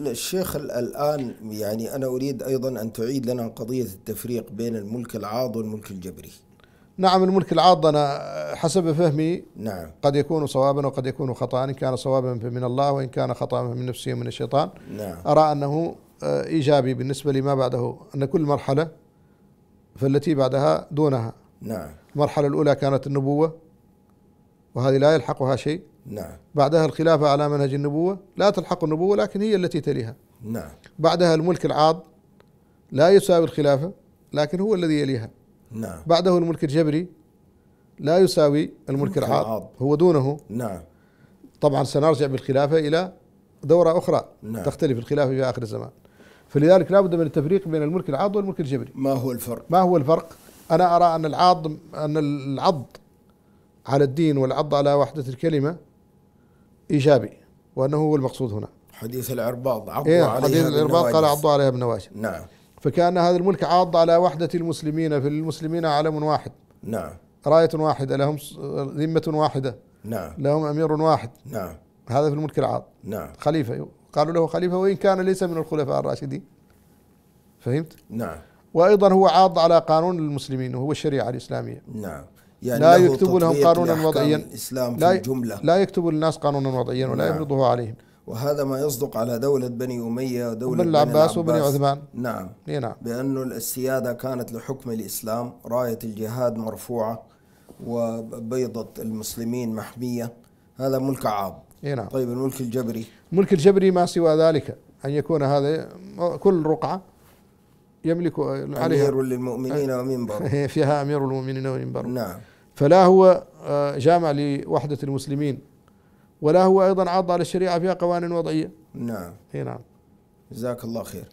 الشيخ الآن يعني أنا أريد أيضا أن تعيد لنا قضية التفريق بين الملك العاض والملك الجبري نعم الملك العاض أنا حسب فهمي نعم قد يكون صوابا وقد يكون خطأ إن كان صوابا فمن الله وإن كان خطأ من نفسه ومن الشيطان نعم أرى أنه آه، إيجابي بالنسبة لما بعده أن كل مرحلة فالتي بعدها دونها نعم المرحلة الأولى كانت النبوة وهذه لا يلحقها شيء نعم بعدها الخلافة على منهج النبوة لا تلحق النبوة لكن هي التي تليها نعم بعدها الملك العاض لا يساوي الخلافة لكن هو الذي يليها نعم بعده الملك الجبري لا يساوي الملك العاض هو دونه نعم طبعا سنرجع بالخلافة إلى دورة أخرى نعم. تختلف الخلافة في آخر الزمان فلذلك لابد من التفريق بين الملك العاض والملك الجبري ما هو الفرق؟ ما هو الفرق؟ أنا أرى أن العاض أن العض على الدين والعض على وحدة الكلمة إيجابي وأنه هو المقصود هنا حديث العرباض عضوا إيه عليها حديث العرباض قال عضوا عليها بالنواجذ نعم فكان هذا الملك عاض على وحدة المسلمين في المسلمين علم واحد نعم راية واحدة لهم ذمة واحدة نعم لهم أمير واحد نعم هذا في الملك العاض نعم خليفة قالوا له خليفة وإن كان ليس من الخلفاء الراشدين فهمت؟ نعم وأيضا هو عاض على قانون المسلمين وهو الشريعة الإسلامية نعم يعني لا يكتب لهم قانونا وضعيا الإسلام في لا الجملة لا يكتب للناس قانونا وضعيا ولا نعم. يفرضه عليهم وهذا ما يصدق على دولة بني أمية ودولة بني العباس وبني عثمان نعم نعم بأن السيادة كانت لحكم الإسلام راية الجهاد مرفوعة وبيضة المسلمين محمية هذا ملك عاب نعم طيب الملك الجبري الملك الجبري ما سوى ذلك أن يكون هذا كل رقعة يملك عليها أمير للمؤمنين ومنبر فيها أمير المؤمنين ومنبر نعم فلا هو آه، جامع لوحدة المسلمين ولا هو أيضا عض على الشريعة فيها قوانين وضعية نعم نعم جزاك الله خير